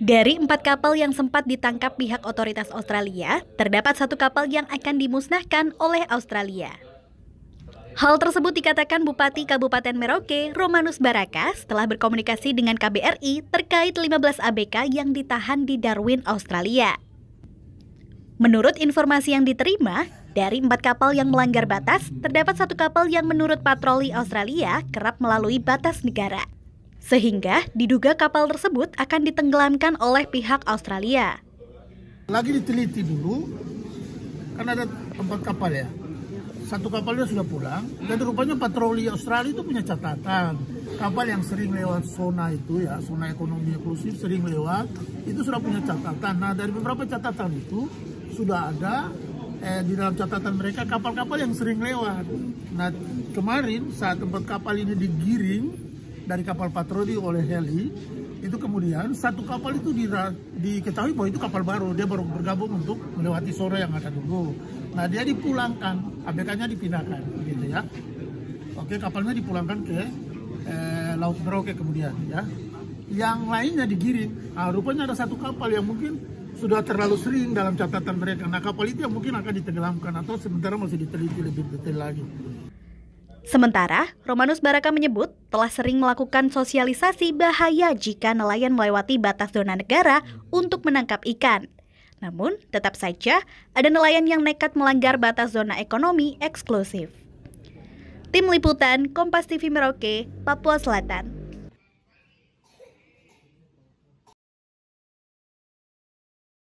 Dari empat kapal yang sempat ditangkap pihak otoritas Australia, terdapat satu kapal yang akan dimusnahkan oleh Australia. Hal tersebut dikatakan Bupati Kabupaten Merauke, Romanus Baraka, setelah berkomunikasi dengan KBRI terkait 15 ABK yang ditahan di Darwin, Australia. Menurut informasi yang diterima, dari empat kapal yang melanggar batas, terdapat satu kapal yang menurut patroli Australia kerap melalui batas negara. Sehingga diduga kapal tersebut akan ditenggelamkan oleh pihak Australia. Lagi diteliti dulu, kan ada empat kapal ya. Satu kapalnya sudah pulang, dan rupanya patroli Australia itu punya catatan. Kapal yang sering lewat zona itu ya, zona ekonomi eksklusif sering lewat, itu sudah punya catatan. Nah dari beberapa catatan itu, sudah ada eh, di dalam catatan mereka kapal-kapal yang sering lewat. Nah, kemarin saat tempat kapal ini digiring, dari kapal patroli oleh heli itu kemudian satu kapal itu diketahui bahwa itu kapal baru dia baru bergabung untuk melewati sore yang akan dulu nah dia dipulangkan ABK-nya dipindahkan gitu ya oke kapalnya dipulangkan ke eh, laut Merauke kemudian ya yang lainnya digiring nah, rupanya ada satu kapal yang mungkin sudah terlalu sering dalam catatan mereka. Nah kapal itu yang mungkin akan ditenggelamkan atau sementara masih diteliti lebih detail lagi. Sementara, Romanus Baraka menyebut telah sering melakukan sosialisasi bahaya jika nelayan melewati batas zona negara untuk menangkap ikan. Namun, tetap saja ada nelayan yang nekat melanggar batas zona ekonomi eksklusif. Tim Liputan Kompas TV Merauke, Papua Selatan.